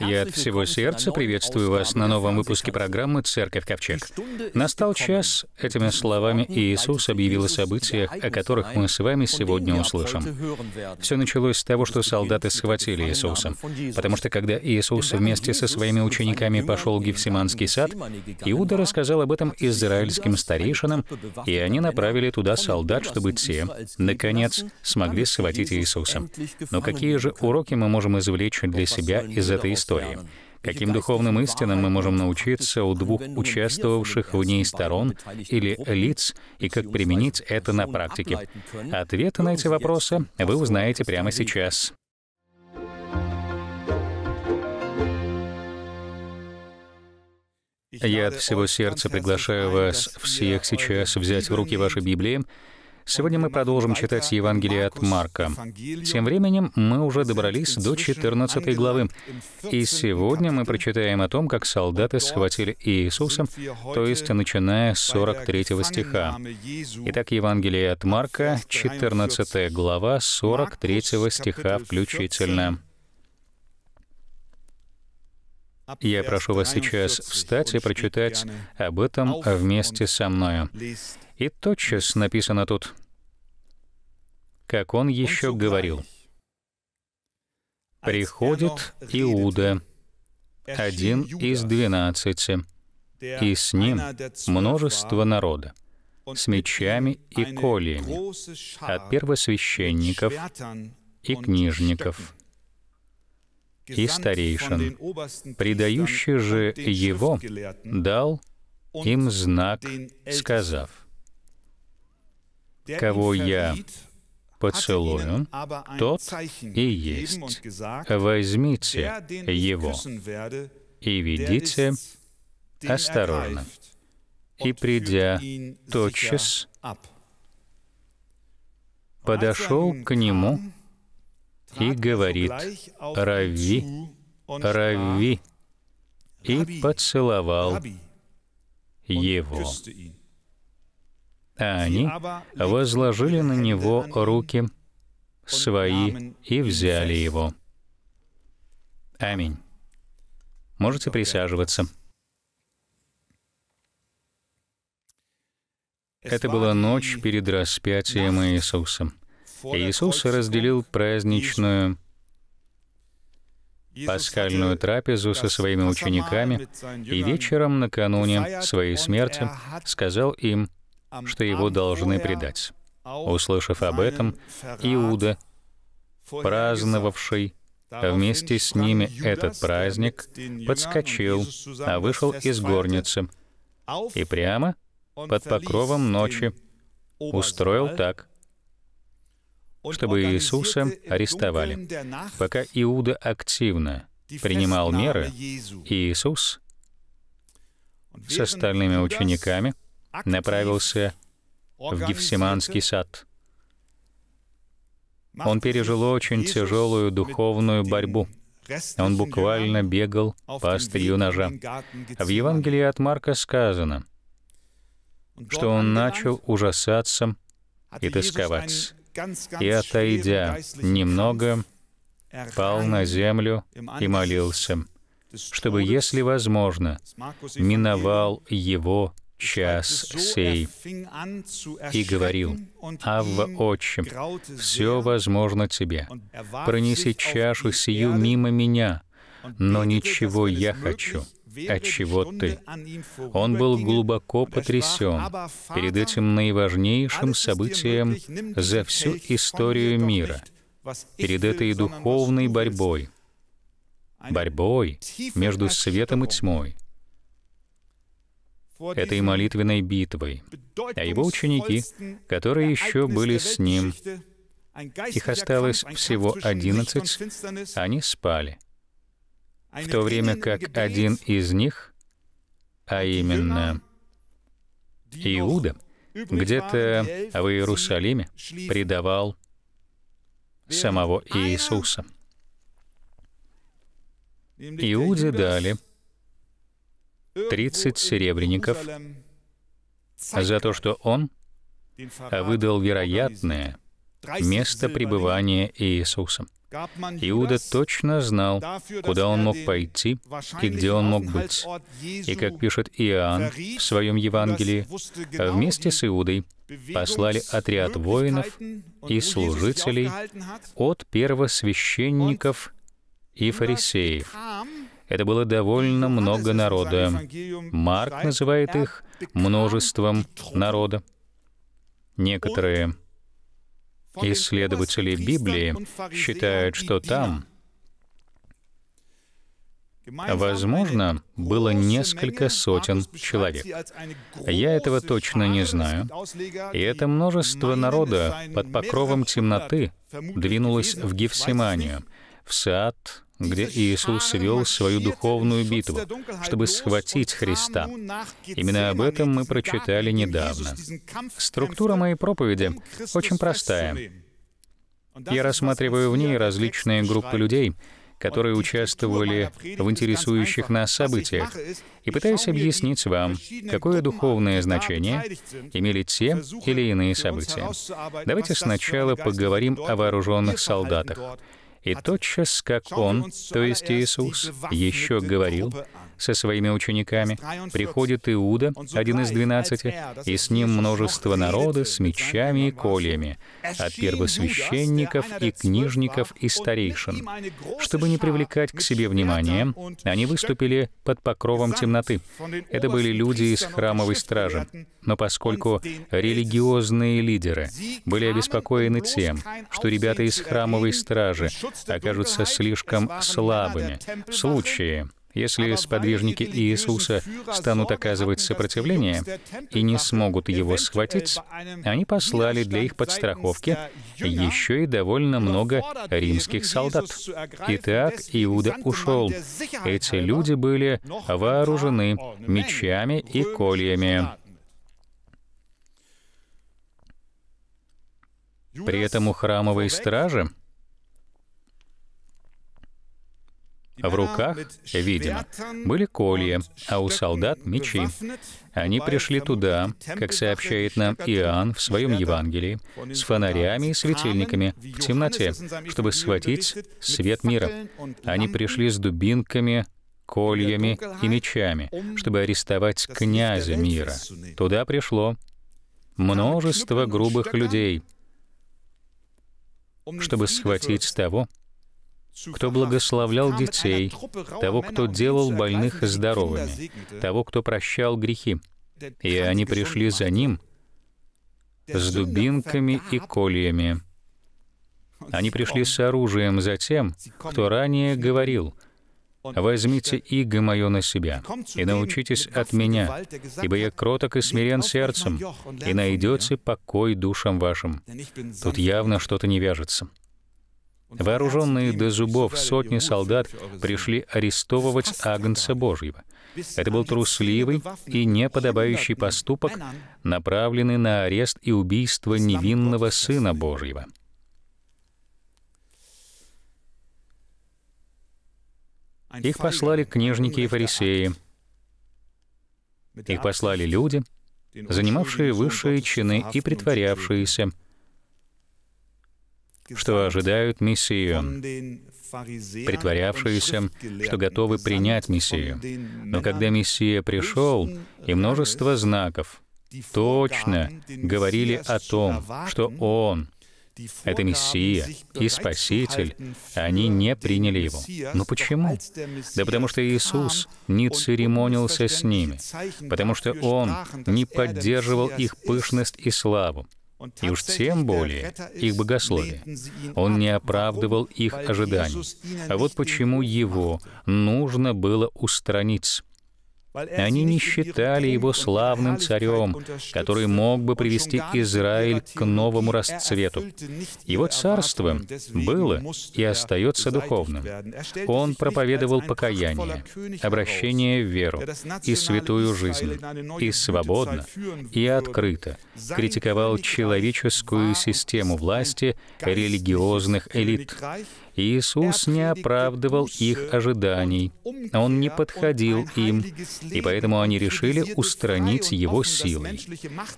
Я от всего сердца приветствую вас на новом выпуске программы «Церковь Ковчег». Настал час, этими словами Иисус объявил о событиях, о которых мы с вами сегодня услышим. Все началось с того, что солдаты схватили Иисуса, потому что когда Иисус вместе со своими учениками пошел в Гефсиманский сад, Иуда рассказал об этом израильским старейшинам, и они направили туда солдат, чтобы те, наконец, смогли схватить Иисуса. Но какие же уроки мы можем извлечь для себя из этой истории? истории. Каким духовным истинам мы можем научиться у двух участвовавших в ней сторон или лиц, и как применить это на практике? Ответы на эти вопросы вы узнаете прямо сейчас. Я от всего сердца приглашаю вас всех сейчас взять в руки ваши Библии Сегодня мы продолжим читать Евангелие от Марка. Тем временем мы уже добрались до 14 главы. И сегодня мы прочитаем о том, как солдаты схватили Иисуса, то есть начиная с 43 стиха. Итак, Евангелие от Марка, 14 глава, 43 стиха включительно. Я прошу вас сейчас встать и прочитать об этом вместе со мною. И тотчас написано тут как он еще говорил, «Приходит Иуда, один из двенадцати, и с ним множество народа, с мечами и а колиями, от первосвященников и книжников, и старейшин. Предающий же его дал им знак, сказав, «Кого я поцелую, er тот и есть. Возьмите его и ведите осторожно. И придя тотчас, er подошел к нему и er говорит, «Рави, Рави!» и поцеловал его а они возложили на него руки свои и взяли его. Аминь. Можете присаживаться. Это была ночь перед распятием Иисуса. Иисус разделил праздничную пасхальную трапезу со своими учениками и вечером накануне своей смерти сказал им, что его должны предать. Услышав об этом, Иуда, праздновавший вместе с ними этот праздник, подскочил, а вышел из горницы и прямо под покровом ночи устроил так, чтобы Иисуса арестовали. Пока Иуда активно принимал меры, Иисус с остальными учениками направился в Гефсиманский сад. Он пережил очень тяжелую духовную борьбу. Он буквально бегал по острию ножа. В Евангелии от Марка сказано, что он начал ужасаться и тосковать. И, отойдя немного, er пал на землю и молился, чтобы, если возможно, миновал его час сей. И говорил, «Авва, отчим, все возможно тебе. Пронеси чашу сию мимо меня, но ничего я хочу, а чего ты». Он был глубоко потрясен перед этим наиважнейшим событием за всю историю мира, перед этой духовной борьбой, борьбой между светом и тьмой, этой молитвенной битвой, а его ученики, которые еще были с ним. Их осталось всего одиннадцать, они спали. В то время как один из них, а именно Иуда, где-то в Иерусалиме предавал самого Иисуса. Иуде дали 30 серебряников за то, что он выдал вероятное место пребывания Иисуса. Иуда точно знал, куда он мог пойти и где он мог быть. И, как пишет Иоанн в своем Евангелии, вместе с Иудой послали отряд воинов и служителей от первосвященников и фарисеев. Это было довольно много народа. Марк называет их множеством народа. Некоторые исследователи Библии считают, что там, возможно, было несколько сотен человек. Я этого точно не знаю. И это множество народа под покровом темноты двинулось в Гефсиманию, в сад где Иисус вел свою духовную битву, чтобы схватить Христа. Именно об этом мы прочитали недавно. Структура моей проповеди очень простая. Я рассматриваю в ней различные группы людей, которые участвовали в интересующих нас событиях, и пытаюсь объяснить вам, какое духовное значение имели те или иные события. Давайте сначала поговорим о вооруженных солдатах. И тотчас, как Он, то есть Иисус, еще говорил, со своими учениками, приходит Иуда, один из двенадцати, и с ним множество народа с мечами и кольями, от первосвященников и книжников и старейшин. Чтобы не привлекать к себе внимания, они выступили под покровом темноты. Это были люди из храмовой стражи. Но поскольку религиозные лидеры были обеспокоены тем, что ребята из храмовой стражи окажутся слишком слабыми в случае, если сподвижники Иисуса станут оказывать сопротивление и не а смогут его схватить, а они послали для их подстраховки еще и довольно много римских солдат. Итак, Иуда ушел. Эти люди были вооружены мечами и кольями. При этом у храмовой стражи В руках, видимо, были колья, а у солдат — мечи. Они пришли туда, как сообщает нам Иоанн в своем Евангелии, с фонарями и светильниками в темноте, чтобы схватить свет мира. Они пришли с дубинками, кольями и мечами, чтобы арестовать князя мира. Туда пришло множество грубых людей, чтобы схватить того, кто благословлял детей, того, кто делал больных здоровыми, того, кто прощал грехи. И они пришли за ним с дубинками и кольями. Они пришли с оружием за тем, кто ранее говорил, «Возьмите иго мое на себя, и научитесь от меня, ибо я кроток и смирен сердцем, и найдете покой душам вашим». Тут явно что-то не вяжется. Вооруженные до зубов сотни солдат пришли арестовывать Агнца Божьего. Это был трусливый и неподобающий поступок, направленный на арест и убийство невинного Сына Божьего. Их послали книжники и фарисеи. Их послали люди, занимавшие высшие чины и притворявшиеся — что ожидают Мессию, притворявшиеся, что готовы принять Мессию. Но когда Мессия пришел, и множество знаков точно говорили о том, что Он — это Мессия и Спаситель, они не приняли Его. Но почему? Да потому что Иисус не церемонился с ними, потому что Он не поддерживал их пышность и славу, и уж тем более их богословие. Он не оправдывал их ожиданий. А вот почему его нужно было устранить. Они не считали его славным царем, который мог бы привести Израиль к новому расцвету. Его царство было и остается духовным. Он проповедовал покаяние, обращение в веру и святую жизнь, и свободно, и открыто критиковал человеческую систему власти религиозных элит, Иисус не оправдывал их ожиданий, Он не подходил им, и поэтому они решили устранить Его силой.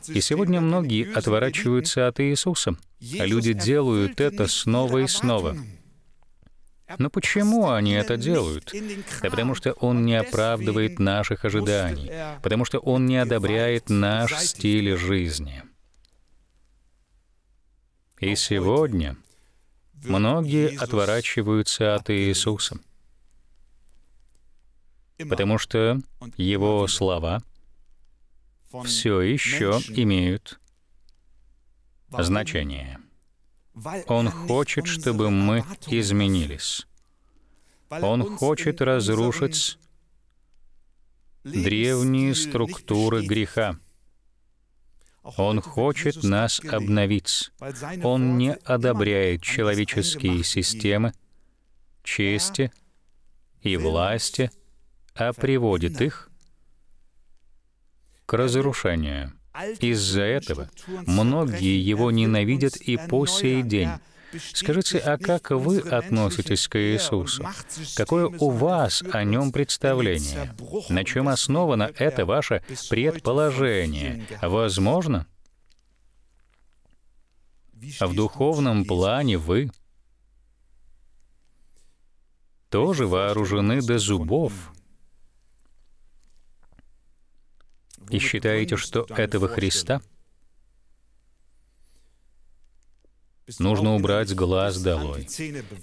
И сегодня многие отворачиваются от Иисуса, а люди делают это снова и снова. Но почему они это делают? Да потому что Он не оправдывает наших ожиданий, потому что Он не одобряет наш стиль жизни. И сегодня Многие отворачиваются от Иисуса, потому что Его слова все еще имеют значение. Он хочет, чтобы мы изменились. Он хочет разрушить древние структуры греха, он хочет нас обновить. Он не одобряет человеческие системы, чести и власти, а приводит их к разрушению. Из-за этого многие его ненавидят и по сей день. Скажите, а как вы относитесь к Иисусу? Какое у вас о нем представление? На чем основано это ваше предположение? Возможно, а в духовном плане вы тоже вооружены до зубов и считаете, что этого Христа — Нужно убрать глаз долой.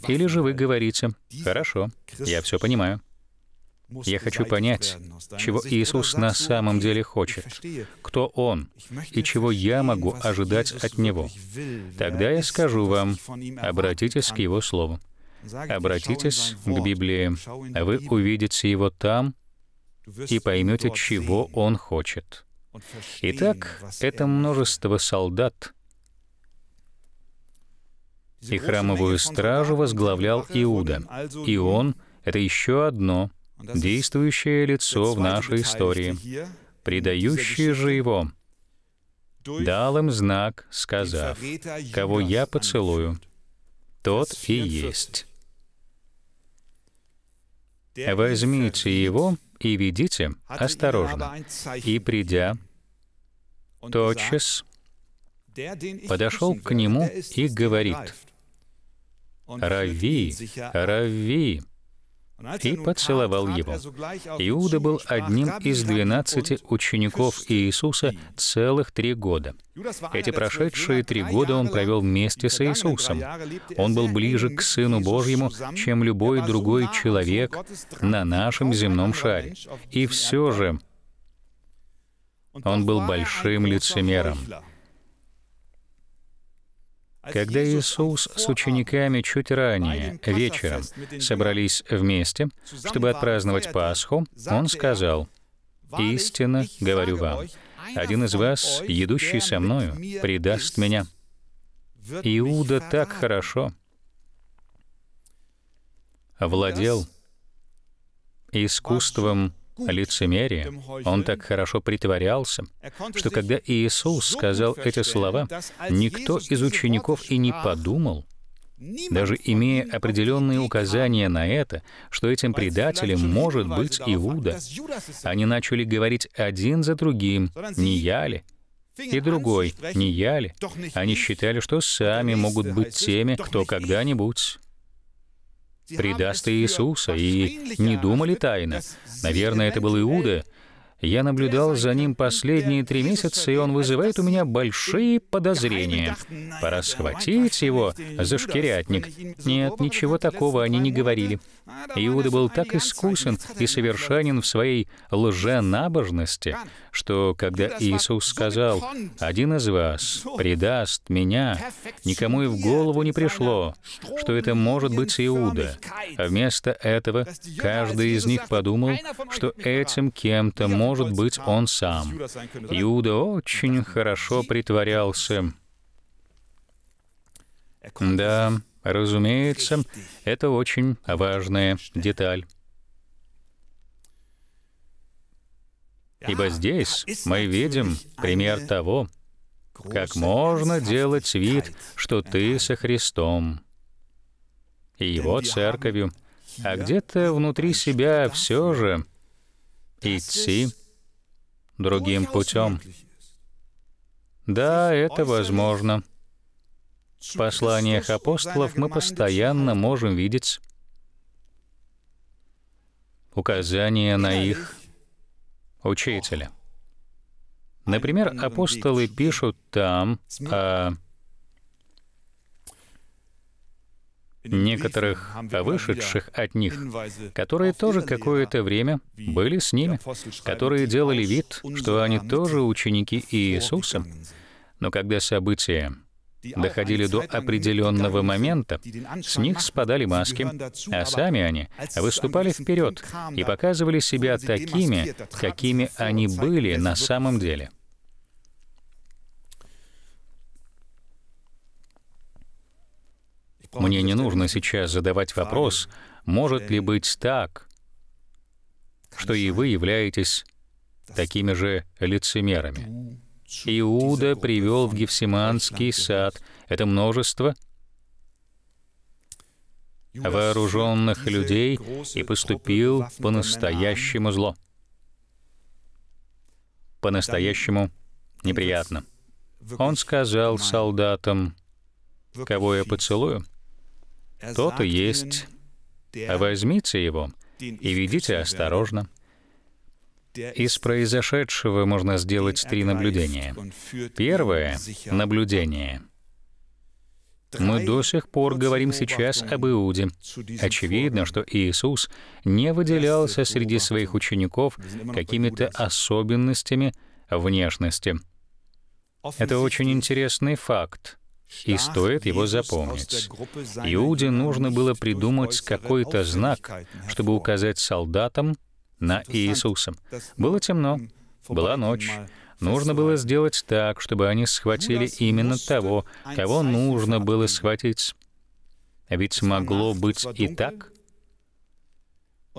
Или же вы говорите, «Хорошо, я все понимаю». Я хочу понять, чего Иисус на самом деле хочет, кто Он и чего я могу ожидать от Него. Тогда я скажу вам, обратитесь к Его Слову. Обратитесь к Библии, вы увидите Его там и поймете, чего Он хочет. Итак, это множество солдат, и храмовую стражу возглавлял Иуда. И он — это еще одно действующее лицо в нашей истории. Предающий же его дал им знак, сказав, «Кого я поцелую, тот и есть». «Возьмите его и ведите осторожно». И придя, тотчас подошел к нему и говорит, «Рави! Рави!» и поцеловал его. А Иуда был одним из двенадцати учеников Иисуса целых три года. Эти прошедшие три года он провел вместе с Иисусом. Он был ближе к Сыну Божьему, чем любой другой человек на нашем земном шаре. И все же он был большим лицемером. Когда Иисус с учениками чуть ранее, вечером, собрались вместе, чтобы отпраздновать Пасху, Он сказал, «Истинно говорю вам, один из вас, идущий со мною, предаст меня». Иуда так хорошо владел искусством лицемерие. Он так хорошо притворялся, что когда Иисус сказал эти слова, никто из учеников и не подумал, даже имея определенные указания на это, что этим предателем может быть Иуда. Они начали говорить один за другим, не я ли? И другой, не я ли? Они считали, что сами могут быть теми, кто когда-нибудь предаст ты Иисуса, и не думали тайно. Наверное, это был Иуда, я наблюдал за ним последние три месяца, и он вызывает у меня большие подозрения. Пора схватить его за шкирятник. Нет, ничего такого они не говорили. Иуда был так искусен и совершенен в своей лженабожности, что когда Иисус сказал «Один из вас предаст меня», никому и в голову не пришло, что это может быть Иуда. А вместо этого каждый из них подумал, что этим кем-то может может быть он сам. Иуда очень хорошо притворялся. Да, разумеется, это очень важная деталь. Ибо здесь мы видим пример того, как можно делать вид, что ты со Христом и Его церковью, а где-то внутри себя все же идти другим путем. Да, это возможно. В посланиях апостолов мы постоянно можем видеть указания на их учителя. Например, апостолы пишут там о некоторых вышедших от них, которые тоже какое-то время были с ними, которые делали вид, что они тоже ученики Иисуса. Но когда события доходили до определенного момента, с них спадали маски, а сами они выступали вперед и показывали себя такими, какими они были на самом деле — Мне не нужно сейчас задавать вопрос, может ли быть так, что и вы являетесь такими же лицемерами. Иуда привел в Гефсиманский сад это множество вооруженных людей и поступил по-настоящему зло. По-настоящему неприятно. Он сказал солдатам, «Кого я поцелую?» тот и есть. Возьмите его и ведите осторожно. Из произошедшего можно сделать три наблюдения. Первое — наблюдение. Мы до сих пор говорим сейчас об Иуде. Очевидно, что Иисус не выделялся среди своих учеников какими-то особенностями внешности. Это очень интересный факт и стоит его запомнить. Иуде нужно было придумать какой-то знак, чтобы указать солдатам на Иисуса. Было темно, была ночь. Нужно было сделать так, чтобы они схватили именно того, кого нужно было схватить. Ведь могло быть и так,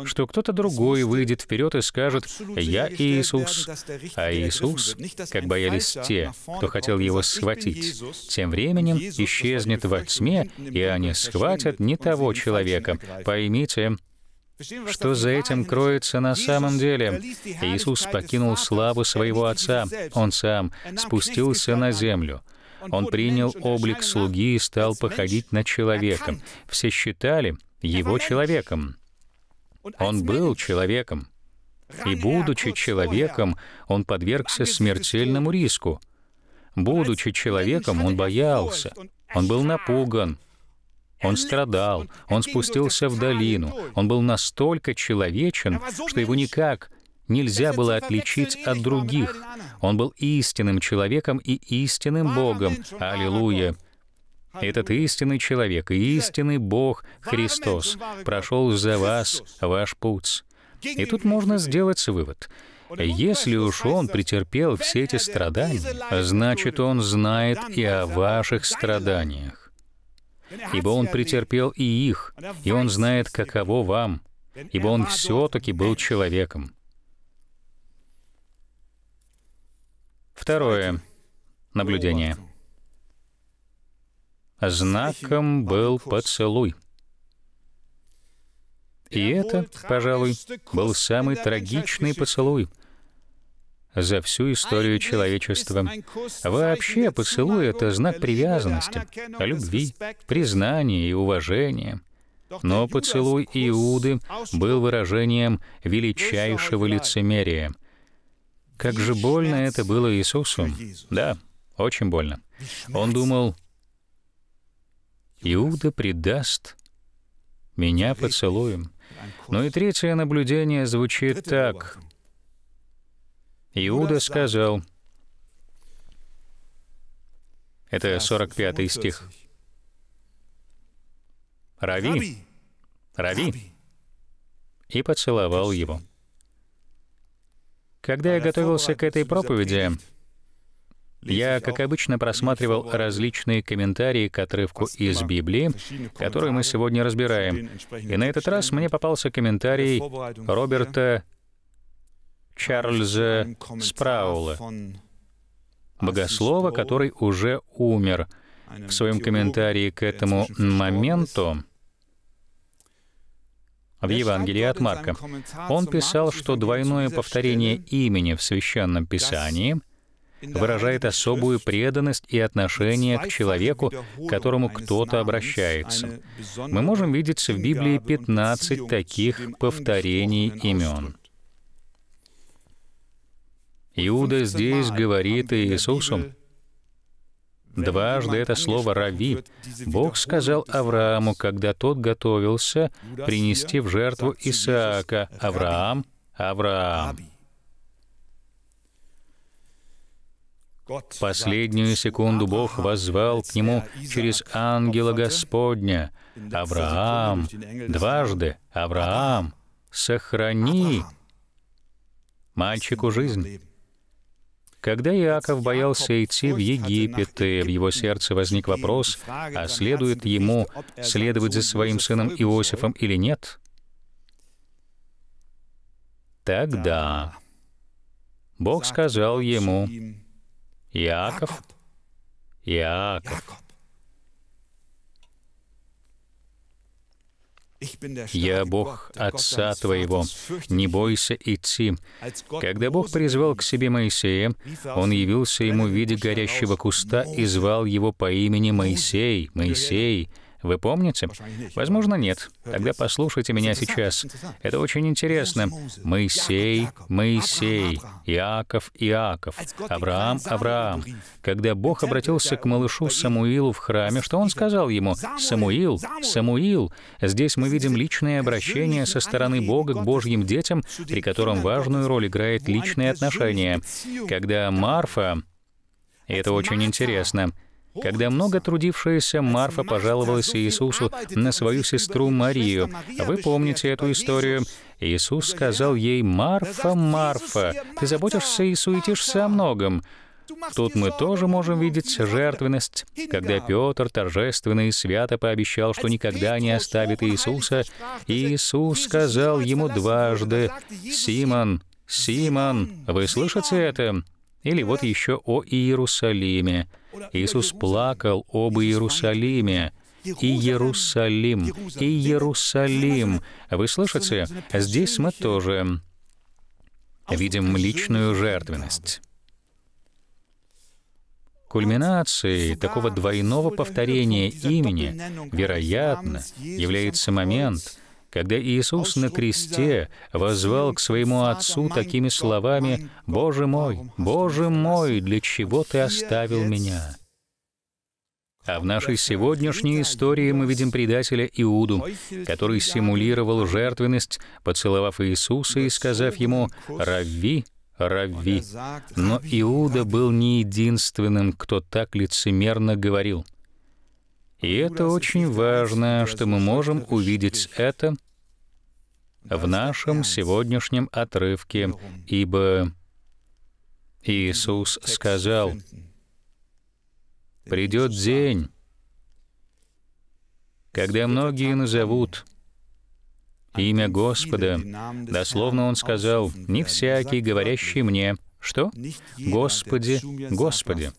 что кто-то другой выйдет вперед и скажет «Я Иисус». А Иисус, как боялись те, кто а хотел его схватить, тем временем исчезнет во тьме, и они схватят не того человека. Поймите, что за этим кроется на самом деле? Иисус покинул славу своего Отца. Он сам спустился на землю. Он принял облик слуги и стал походить на человека. Все считали его человеком. Он был человеком. И будучи человеком, он подвергся смертельному риску. Будучи человеком, он боялся, он был напуган, он страдал, он спустился в долину, он был настолько человечен, что его никак нельзя было отличить от других. Он был истинным человеком и истинным Богом. Аллилуйя! Этот истинный человек и истинный Бог Христос прошел за вас ваш путь. И тут можно сделать вывод. Если уж он претерпел все эти страдания, значит, он знает и о ваших страданиях. Ибо он претерпел и их, и он знает, каково вам, ибо он все-таки был человеком. Второе наблюдение — Знаком был поцелуй. И это, пожалуй, был самый трагичный поцелуй за всю историю человечества. Вообще, поцелуй — это знак привязанности, любви, признания и уважения. Но поцелуй Иуды был выражением величайшего лицемерия. Как же больно это было Иисусу. Да, очень больно. Он думал, Иуда предаст меня поцелуем. Но ну и третье наблюдение звучит так. Иуда сказал, это 45 стих. Рави, Рави, и поцеловал его. Когда я готовился к этой проповеди, я, как обычно, просматривал различные комментарии к отрывку из Библии, который мы сегодня разбираем. И на этот раз мне попался комментарий Роберта Чарльза Спраула, богослова, который уже умер. В своем комментарии к этому моменту в Евангелии от Марка он писал, что двойное повторение имени в Священном Писании — выражает особую преданность и отношение к человеку, к которому кто-то обращается. Мы можем видеть в Библии 15 таких повторений имен. Иуда здесь говорит Иисусу, Дважды это слово «рави» Бог сказал Аврааму, когда тот готовился принести в жертву Исаака. Авраам, Авраам. Последнюю секунду Бог воззвал к нему через ангела Господня. «Авраам! Дважды! Авраам! Сохрани мальчику жизнь!» Когда Иаков боялся идти в Египет, и в его сердце возник вопрос, а следует ему следовать за своим сыном Иосифом или нет, тогда Бог сказал ему, Иаков. Иаков. «Я Бог Отца Твоего, не бойся идти». Когда Бог призвал к себе Моисея, он явился ему в виде горящего куста и звал его по имени Моисей, Моисей. Вы помните? Возможно, нет. Тогда послушайте меня сейчас. Это очень интересно. Моисей, Моисей, Иаков, Иаков, Авраам, Авраам. Когда Бог обратился к малышу Самуилу в храме, что он сказал ему? «Самуил, Самуил». Здесь мы видим личное обращение со стороны Бога к Божьим детям, при котором важную роль играет личное отношение. Когда Марфа, и это очень интересно. Когда много трудившаяся Марфа пожаловалась Иисусу на свою сестру Марию, вы помните эту историю, Иисус сказал ей, «Марфа, Марфа, ты заботишься и суетишься о многом». Тут мы тоже можем видеть жертвенность, когда Петр торжественно и свято пообещал, что никогда не оставит Иисуса, и Иисус сказал ему дважды, «Симон, Симон, вы слышите это?» Или вот еще о Иерусалиме. Иисус плакал об Иерусалиме, и Иерусалим, и Иерусалим. Вы слышите? Здесь мы тоже видим личную жертвенность. Кульминацией такого двойного повторения имени, вероятно, является момент, когда Иисус на кресте возвал к своему Отцу такими словами «Боже мой, Боже мой, для чего Ты оставил меня?» А в нашей сегодняшней истории мы видим предателя Иуду, который симулировал жертвенность, поцеловав Иисуса и сказав ему «Равви, Равви». Но Иуда был не единственным, кто так лицемерно говорил. И это очень важно, что мы можем увидеть это в нашем сегодняшнем отрывке, ибо Иисус сказал, «Придет день, когда многие назовут имя Господа». Дословно он сказал, «Не всякий, говорящий мне, что? Господи, Господи,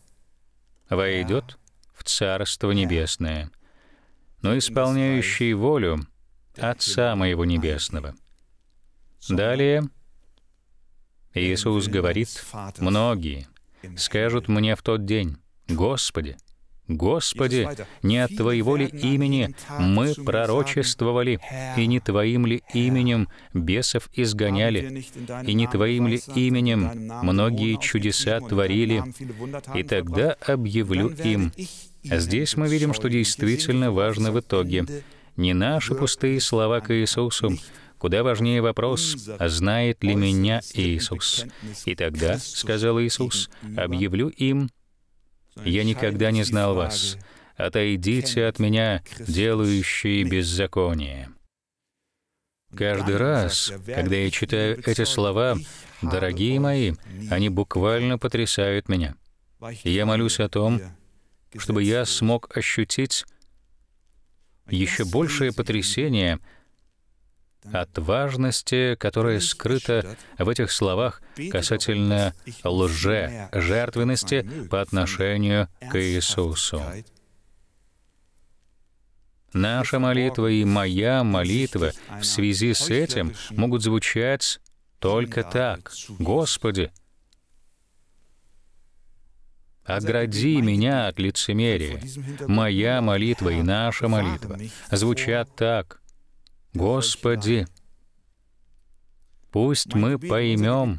войдет в Царство Небесное, но исполняющий волю Отца Моего Небесного. Далее Иисус говорит, «Многие скажут мне в тот день, «Господи, Господи, не от Твоего ли имени мы пророчествовали, и не Твоим ли именем бесов изгоняли, и не Твоим ли именем многие чудеса творили, и тогда объявлю им». Здесь мы видим, что действительно важно в итоге — не наши пустые слова к Иисусу. Куда важнее вопрос, а знает ли меня Иисус? И тогда, — сказал Иисус, — объявлю им, «Я никогда не знал вас. Отойдите от меня, делающие беззаконие». Каждый раз, когда я читаю эти слова, дорогие мои, они буквально потрясают меня. Я молюсь о том, чтобы я смог ощутить еще большее потрясение от важности, которая скрыта в этих словах касательно лже, жертвенности по отношению к Иисусу. Наша молитва и моя молитва в связи с этим могут звучать только так. «Господи, Огради меня от лицемерия. Моя молитва и наша молитва звучат так. Господи, пусть мы поймем,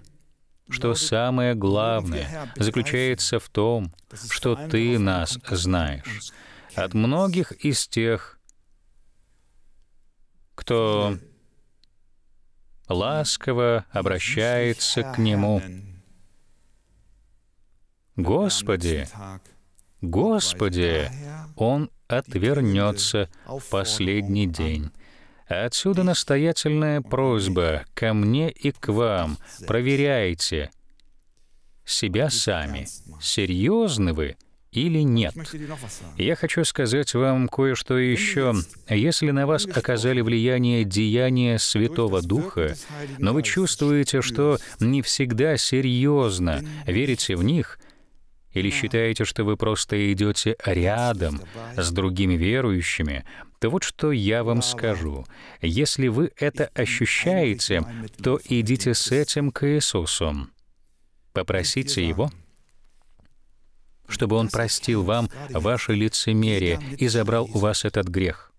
что самое главное заключается в том, что Ты нас знаешь. От многих из тех, кто ласково обращается к Нему, Господи, Господи, Он отвернется в последний день. Отсюда настоятельная просьба ко мне и к вам. Проверяйте себя сами. Серьезны вы или нет. Я хочу сказать вам кое-что еще. Если на вас оказали влияние деяния Святого Духа, но вы чувствуете, что не всегда серьезно верите в них, или считаете, что вы просто идете рядом с другими верующими, то вот что я вам скажу. Если вы это ощущаете, то идите с этим к Иисусу. Попросите Его, чтобы Он простил вам ваше лицемерие и забрал у вас этот грех.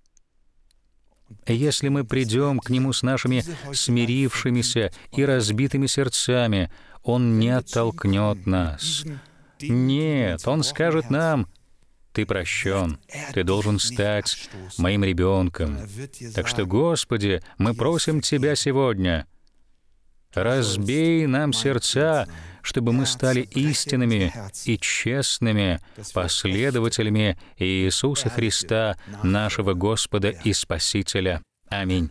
Если мы придем к Нему с нашими смирившимися и разбитыми сердцами, Он не оттолкнет нас. Нет, Он скажет нам, ты прощен, ты должен стать моим ребенком. Так что, Господи, мы просим Тебя сегодня, разбей нам сердца, чтобы мы стали истинными и честными последователями Иисуса Христа, нашего Господа и Спасителя. Аминь.